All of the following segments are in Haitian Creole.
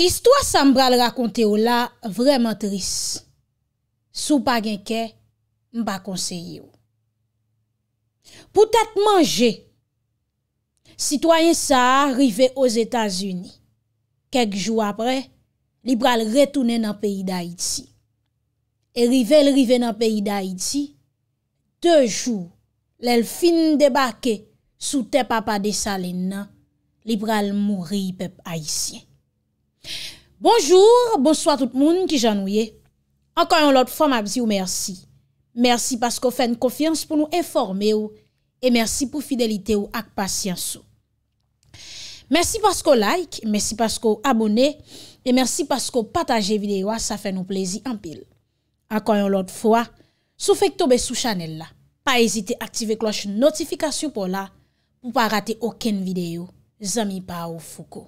Istwa sa mbral rakonte ou la vreman tris. Sou pa genke, mba konseye ou. Poutat manje, sitwayen sa a rive os Etats-Unis. Kek jou apre, li bral retoune nan peyi da Iti. E rive l rive nan peyi da Iti, te jou, l el fin debake sou te papa de salen nan, li bral mouri pepe Aisyen. Bonjou, bonsoit tout moun ki jan ouye. Ankan yon lot fwa mabzi ou mersi. Mersi pasko fèn kofiyans pou nou enforme ou, e mersi pou fidelite ou ak pasyans ou. Mersi pasko like, mersi pasko abone, e mersi pasko pataje videyo a sa fè nou plezi anpil. Ankan yon lot fwa, sou fèk tobe sou chanel la. Pa ezite aktive kloche notifikasyon pou la, mou pa rate oken videyo. Zami pa ou fuko.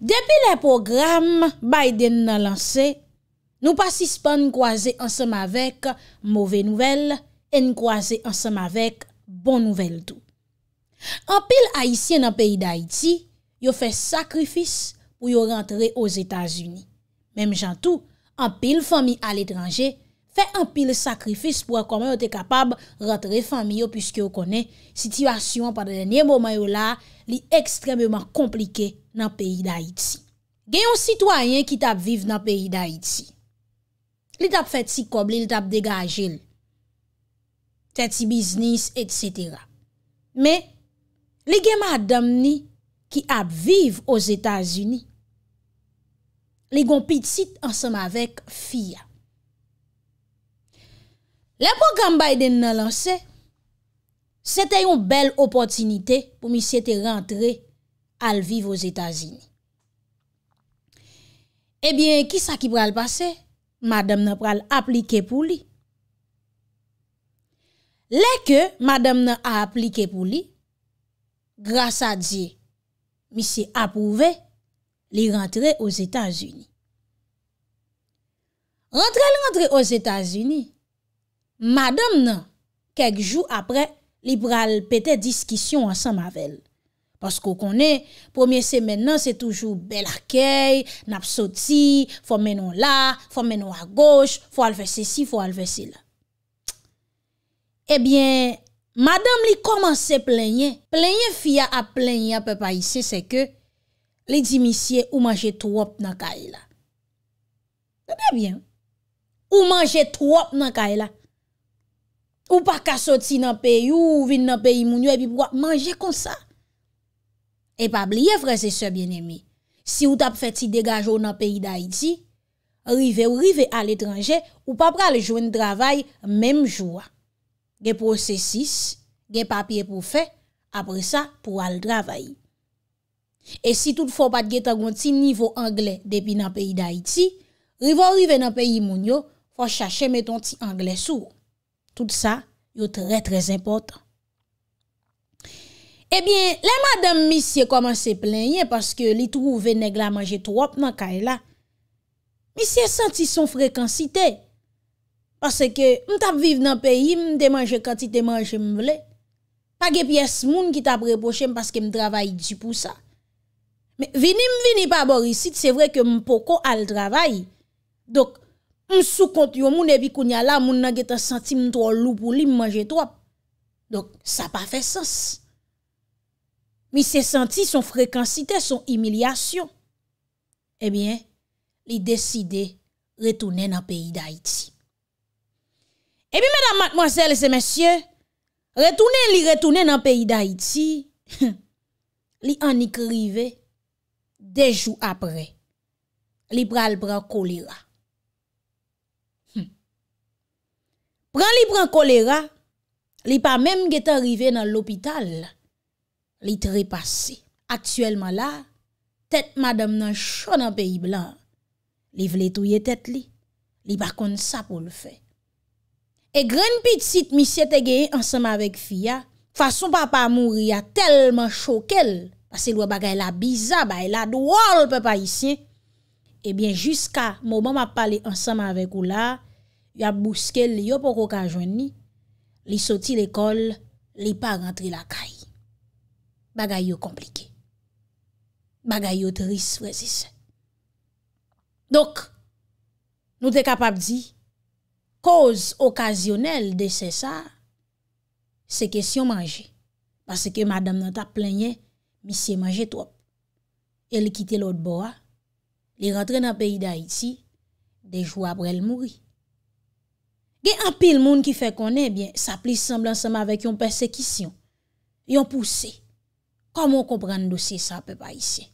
Depi le program Biden nan lanse, nou pasis pa nou kwaze ansem avek mouve nouvel en kwaze ansem avek bon nouvel tou. Anpil Haitien nan peyi d'Haiti, yo fe sakrifis pou yo rentre os Etats-Unis. Mem jan tou, anpil fami al etranje, fe anpil sakrifis pou akome yo te kapab rentre fami yo pwiske yo kone sitivasyon padre denye mouman yo la, li ekstrememan komplike nan peyi da iti. Genyon sitwayen ki tap vive nan peyi da iti. Li tap fet si kobli, li tap degaje li. Teti biznis, et cetera. Me, li genman adam ni ki ap vive os Etats-Uni. Li gon pitit ansam avek fiya. Le pouk an Biden nan lance, se te yon bel opotinite pou mi se te rentre alviv o Zetazini. Ebyen, eh ki sa ki pral pase? Madame nan pral aplike pou li. Le ke Madame nan aplike pou li, grasa diye, mi se apouve li rentre o Zetazini. Rentre li rentre o Zetazini, Madame nan kek jou apre aplike. li pral pete diskisyon ansan mavel. Pas kou konen, premier semen nan se toujou bel akey, nap soti, fò menon la, fò menon a goch, fò alvesi si, fò alvesi la. Ebyen, madame li komanse plenye, plenye fya ap plenye ap epayise se ke, li dimisye ou manje trwop nan kaye la. Tadebyen, ou manje trwop nan kaye la, Ou pa kasoti nan peyi ou vin nan peyi moun yo epi pouwa manje konsa. E pa bliye vreze se bien emi. Si ou tap feti degajo nan peyi da iti, rive ou rive al etranje ou pa prale joen dravay mem jwa. Ge prosesis, ge papye pou fe, apre sa pou al dravay. E si tout fò pat ge tagon ti nivou angle depi nan peyi da iti, rive ou rive nan peyi moun yo, fò chache meton ti angle souw. Tout sa yo tre-trez importan. Ebyen, eh le madame misye koman se plenye paske li trouve neg la manje trop nan kay la. Misye senti son frekansite. Paske m tap vive nan peyi, m demanje kanti demanje m vle. Page piyes moun ki tap reposhe m paske m travay di pou sa. Men vini m vini pa bor isit, se vre ke m poko al travay. Dok, M sou kont yo moun evi koun yala moun nage te senti m trol loup ou li m manje to ap. Dok, sa pa fe sens. Mi se senti son frekansite, son emilyasyon. Ebyen, eh li deside retounen an peyi da iti. Ebyen, eh madame, mademoiselle, se mesye, retounen li retounen an peyi da iti. Li an i krive, dejou apre, li pral pral kolira. Pran li pran kolera, li pa menm gete arrive nan l'opital, li trepase. Aktuelman la, tet madam nan chon nan peyi blan, li vle touye tet li, li bakon sa pou l'fe. E gren pitit misye te geye ansanman vek fya, fason papa mouri a telman chokel, pase lwa bagay la biza, bay la dwol pepa isyen, e bien jiska mouman ma pale ansanman vek ou la, yo ap bouske li yo pou kou ka jwenni, li soti l'ekol, li pa rentri la kay. Bagay yo komplike. Bagay yo tris, prezise. Dok, nou te kapap di, koz okasyonel de se sa, se kesyon manje. Bas se ke madam nan ta plenye, mi se manje trop. El kite l'ot bo a, li rentre nan peyi da iti, dejou apre el mouri. Ge apil moun ki fe konen, sa pli semblan seman vek yon persekisyon. Yon pouse. Koman kompren dosye sa pe pa isye?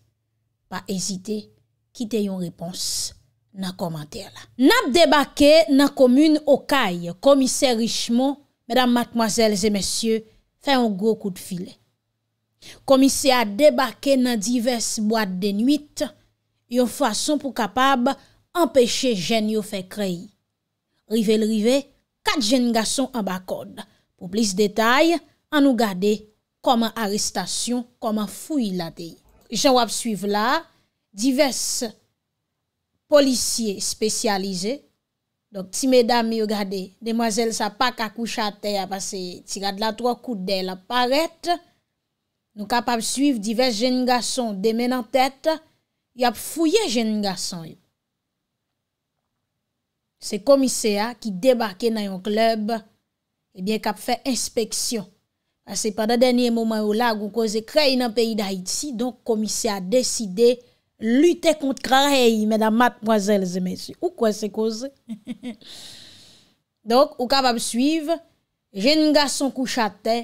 Pa ezite, kite yon repons nan komantere la. Nap debake nan komune Okay, komise Richemont, medan matmazelze mesye, fe yon gro kout file. Komise a debake nan divers boate de nwit, yon fason pou kapab empeshe jen yo fe kreyi. Rive l rive, kat jen gason an bakod. Po plis detay, an nou gade koman arrestasyon, koman fuy la tey. E jen wap suyv la, divers polisye spesyalize. Dok si medam yo gade, demwazel sa pa kakou chatey apase, tira dla tro kou dey la paret, nou kapap suyv divers jen gason demen an tete, yap fuyye jen gason yo. Se komise a ki debake nan yon klub, ebyen kap fe inspeksyon. A se padan denye mouman yo la, gou koze krey nan peyi da Haiti, donk komise a deside lute kont krey, mena matmwazel ze menche. O kwen se koze? Donk, ou kap ap suive, jen nga son kouchate,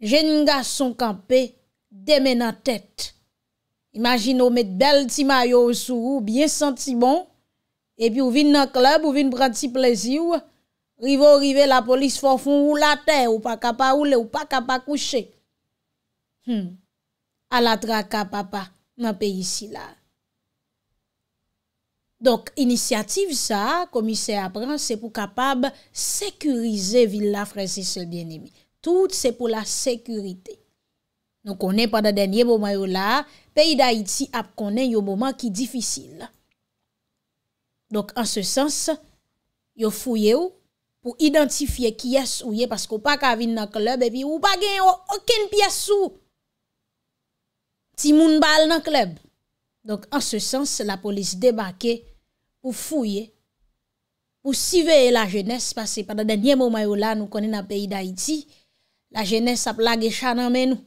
jen nga son kampe, deme nan tet. Imagino met bel ti mayo sou, ou bien senti bon, E pi ou vin nan klub, ou vin prati plezi ou, rivo rive la polis forfoun ou la te, ou pa kapa oule, ou pa kapa kouche. A hmm. la tra ka papa, man pe yisi la. Donk, inisiativ sa, komise apren, se pou kapab sekurize Villa Francis el Bienimi. Tout se pou la sekurite. Nou konen pa da denye bomayou la, peyi da iti ap konen yo moman ki difisil la. Donk an se sens, yo fouye ou pou identifiye kiyes ou ye paskou pa ka vin nan klub epi ou pa gen yo oken piyes ou. Ti moun bal nan klub. Donk an se sens, la polis debake pou fouye pou siveye la jenese pase. Pada denye momayou la nou konen na peyi da iti, la jenese sa plage chan anmen nou.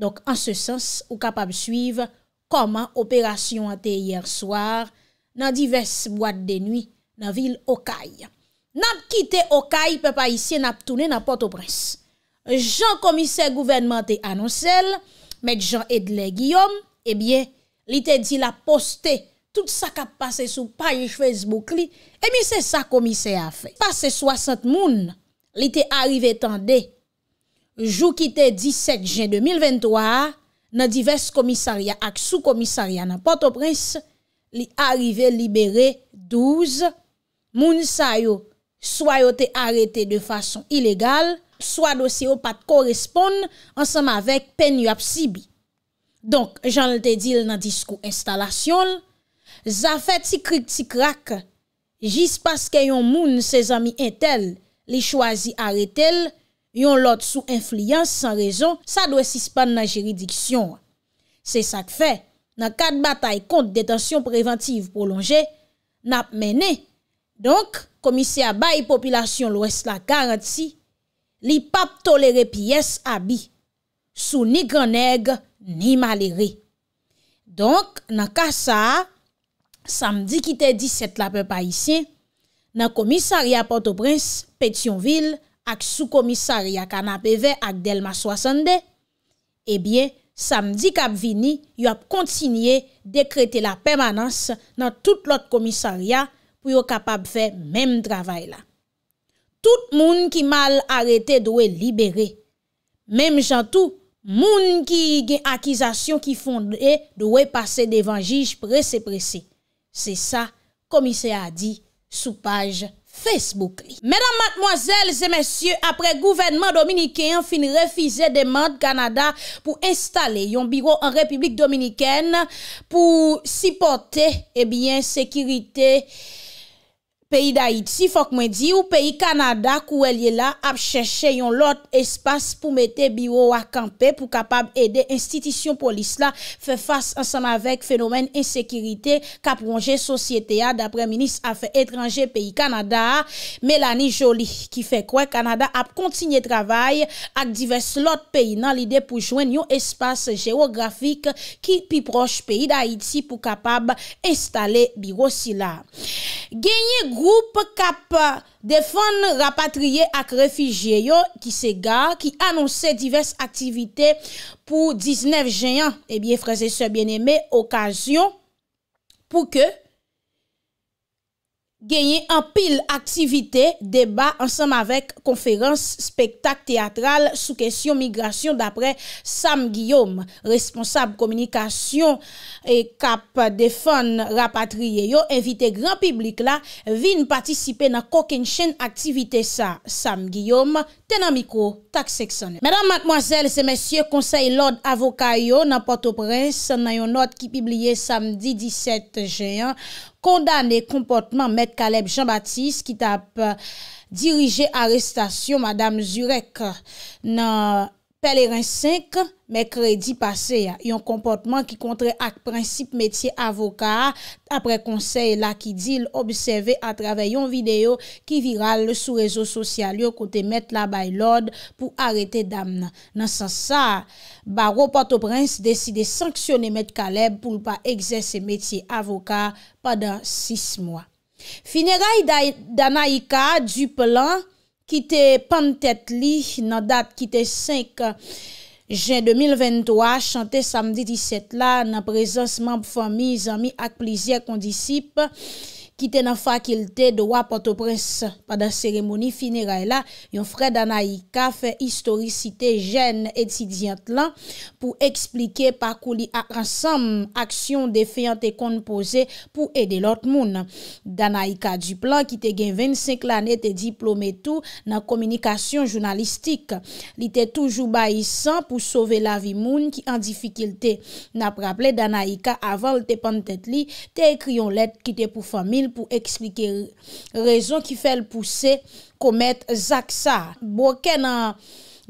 Donk an se sens, ou kapab suive koman operasyon ante yerswar nan divers boate de nwi nan vil Okay nan ki te Okay pe pa isye nan ap toune nan Port-au-Presse jan komise gouvernement te anonsel met jan Edley Guillaume e eh bie li te di la poste tout sa ka pase sou paye Facebook li e mi se sa komise a fe pase 60 moun li te arrive tan de jou ki te 17 jen 2023 nan divers komisaria ak sou komisaria nan Port-au-Presse li arive libere 12, moun sa yo, swa yo te arete de fason ilegal, swa do se yo pat korespon, ansanm avek pen yu ap si bi. Donk, jan l te dil nan disko instalasyon, zafet si krik si krak, jis paske yon moun se zami entel, li chwazi aretel, yon lot sou inflians san rezon, sa do se ispan nan jiridiksyon. Se sak fey, nan kat batay kont detansyon preventiv prolonje, nap mene. Donk, komisya bayi popilasyon lwes la garanti, li pap tolere piyes abi, sou ni graneg, ni malere. Donk, nan kasa, samdi ki te 17 la pe pa isye, nan komisarya Port-au-Prince, Petionville, ak sou komisarya kanap eve ak Delma 62, ebyen, Samdi kap vini, yo ap kontinye dekrete la permanans nan tout lot komisaria pou yo kapap fe menm travay la. Tout moun ki mal arete dowe libere. Menm jantou, moun ki gen akizasyon ki fonde dowe pase devan jij prese prese. Se sa, komise a di, sou page. Facebook li. Mèdam matmoazèl, zè mèsyè, apre gouvernement dominikèn fin refize demante Kanada pou installe yon biro an republik dominikèn pou sipote, ebyen, eh sekirite. Peyi da Haiti, fok mwen di, ou peyi Kanada kou elye la ap chèche yon lot espas pou mette biro akampe pou kapab ede institisyon polis la fè fas ansan avèk fenomen insekirite kap rongè sosyete ya. Dapre menis a fè etranje peyi Kanada Melanie Jolie ki fè kwa Kanada ap kontinye travay ak divers lot peyi nan lide pou jwen yon espas geografik ki pi proj peyi da Haiti pou kapab estale biro si la. Genye grou Groupe KAP DEFON rapatriye ak refijyeyo ki se gar, ki anonsè divers aktivite pou 19 jenyan, ebyen eh frase se bieneme, okasyon pou ke... Genye an pil aktivite, deba ansanm avek konferans spektak teatral sou kesyon migrasyon dapre Sam Guillaume, responsab komunikasyon e kap defan rapatriye yo, invite gran publik la, vin patisipe nan koken chen aktivite sa. Sam Guillaume, tenan mikro, tak seksyon. Medan makmwazel se mesye konsey lord avokay yo nan Port-au-Prince nan yon not ki pibliye samdi 17 jenyan, Kondane komportman Met Kaleb Jean-Baptiste ki tap euh, dirije arestasyon Madame Zurek euh, nan... Peleren 5, mekredi pase, yon komportman ki kontre ak prinsip metye avoka apre konsey la ki dil obseve a travey yon video ki viral le sou rezo sosyal yo kote met la bay lode pou arete dam nan. Nan san sa, Baro Porto Prince deside sanksyone met Kaleb pou pa egze se metye avoka padan 6 mwa. Finera yi dana i ka du plan... Ki te pan tet li nan dat ki te 5 jen 2023 chante samdi 17 la nan prezonsman pou fami zami ak plizye kondisip. ki te nan fakilte de wapatopres pa da seremoni finera e la, yon fred anayika fe historisite jen etidiant lan pou eksplike pa kou li ansem aksyon de feyante konpose pou ede lot moun. Danayika di plan ki te gen 25 lanet e diplome tou nan komunikasyon jounalistik. Li te toujou bayisan pou sove la vi moun ki an difikilte. Na praple danayika aval te pan tet li te ekryon let ki te pou famil pou eksplike rezon ki fèl pousè komet Zak Sa. Bo ken a...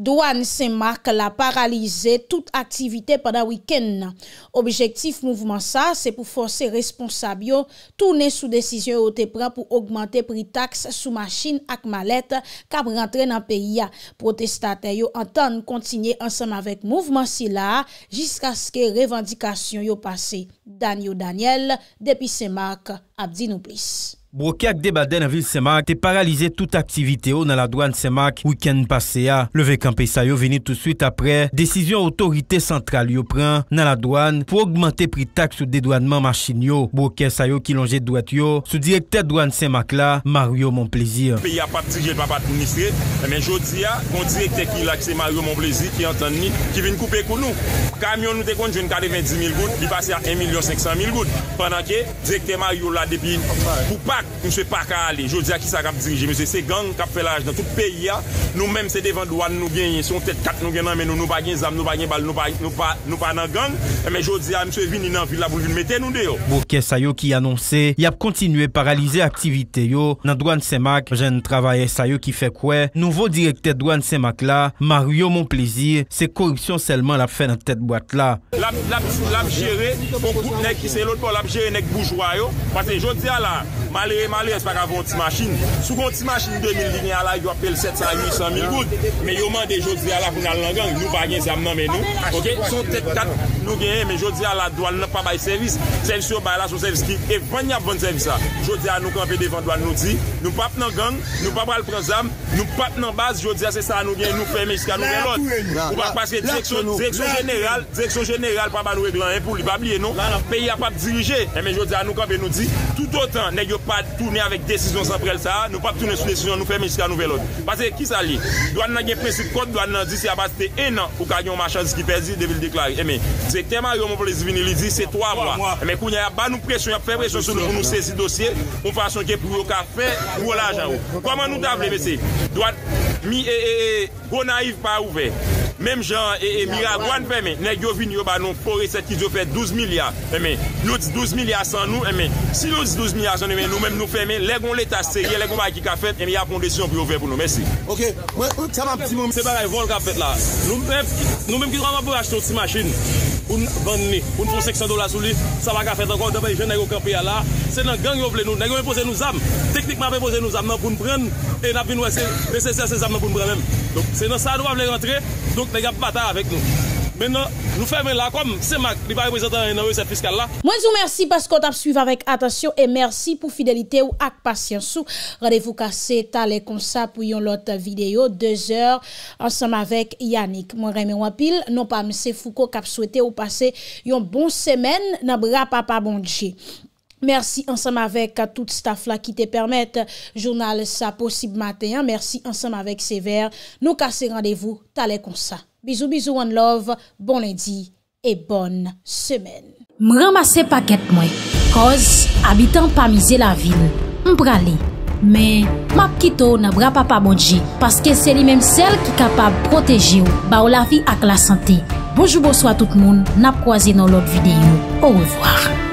Douan Saint-Marc la paralize tout aktivite padan wiken nan. Objektif mouvment sa, se pou fonse responsab yo, toune sou desisyon yo te pran pou augmente pritaks sou machine ak malet kab rentren nan peyi ya. Protestate yo anton kontinye ansan avet mouvment si la, jiska ske revendikasyon yo pase. Daniel Daniel, Depi Saint-Marc, Abdi Noublis. Broke ak debade nan vil Semak, te paralize tout aktivite yo nan la douan Semak wiken pase ya. Levek an pey sayo veni tout suite apre, desisyon otorite sentral yo pren nan la douan pou augmente pri taks ou dedouanman machin yo. Broke sayo ki longe douet yo, sou direkte douan Semak la, Mario Monplezir. Pe ya pati jel papat mounifre, men jodi ya, kon direkte ki lakse Mario Monplezir ki an tan ni, ki vin koupe kon nou. Kamyon nou te kont jen kade 20.000 gout, li pase ya 1.500.000 gout, panan ke direkte Mario lade bin koupe. Mwen se pa ka ale, jodi a ki sa kap dirije mwen se se gang kap felaj nan tout peyi a nou menm se devan douan nou genye se yon tet kat nou genye nan men nou nou bagyen zam nou bagyen bal nou pa nan gang mwen jodi a mwen se vin nan vil la bou vin meten nou de yo Bouke sa yo ki anonse yap kontinue paralize aktivite yo nan douan semak, jen travaye sa yo ki fe kwe, nouvo direkte douan semak la mar yo mon plezir se korupsyon selman la fe nan tet boat la Lap jere pou kout nek ki se lout pou lap jere nek boujwa yo mwen se jodi a la mal le remalè, espèk avon ti machin. Sou kon ti machin 2000 li gen ala, yo apel 700 800 1000 goud. Men yo mande jodi ala pou nan langang, nou bagen zam nan men nou. Ok, son tet kat nou gen en, men jodi ala, douan nou pa bay servis, servis yo bay la sou servis ki evanyap bon servisa. Jodi ala nou kanpe devan douan nou di. Nou pap nan gang, nou pap al prezam, nou pap nan baz, jodi ala se sa nou gen nou feme jiska nou gen lot. Ou bak paske direksyon jeneral, direksyon jeneral pa ba nou e glan en pou li babli en non? nou. Non. Peyi apap dirije, eh, men jodi ala nou kanpe nou di. Tout otan, toune avèk desisyon sa prel sa, nou pa toune sou desisyon nou fèm jiska nou velot. Basè, ki sa li? Douan nan gen prensi kote, douan nan di si a bas te enan ou kanyon machan zi ki pèzi, devil deklari. Eme, se kèman yon moun pou le zivini li di, se toa mwa. Eme, pou nyay ap ban nou presyon, ap fè presyon sou nou pou nou sezi dosye, pou fason gen pou yon ka fè, yon la jan ou. Kwa man nou table, besè? Douan, mi ee, eh, ee, eh, ee, eh, go nan yiv pa ouve. Mèm jan, e, e mi ra gwan fèmè, nèk yo vin yo ba nou fore seti yo fè 12 milyar, mèmè. Nou t's 12 milyar san nou, mèmè. Si nou t's 12 milyar san nou, mèmè nou fèmè, lèk on lè ta seri, lèk on ba ki ka fèt, mèmè ya pon desisyon pou yo fè pou nou, mèsi. Ok, mwen t'yaman p'ti moun. Se baray, vol ka fèt la. Nou mèm, nou mèm ki dran mwen pou yach t'yon ti machin. Un vèm ni, un ton seksyon do la sou li, sa va ka fèt ankon, dè pa yi jen nèk yo kapi ya la. Se nan gang yo vle nou, n Mwen sou mersi paskot ap suiv avèk atasyon E mersi pou fidelite ou ak pasyansou Radevou kase talè konsa pou yon lot videyo Dezèr ansam avèk Yannik Mwen remè wapil, non pa mse fouko Kap souwete ou pase yon bon semen Na bra pa pa bondje Mersi ansam avek a euh, tout staf la ki te permette. Jounal sa posib maten. Mersi ansam avek sever. Nou kase randevou, tale konsa. Bizou, bizou, one love. Bon lindy e bon semen. M ramase paket mwen. Koz, abitan pa mize la vil. M prale. Men, map kito na bra pa pa bodje. Paske se li menm sel ki kapab proteji ou. Ba ou la vi ak la sante. Bojou, bojou a tout moun. Nap kwa zi nan lot videyo. Ou revoar.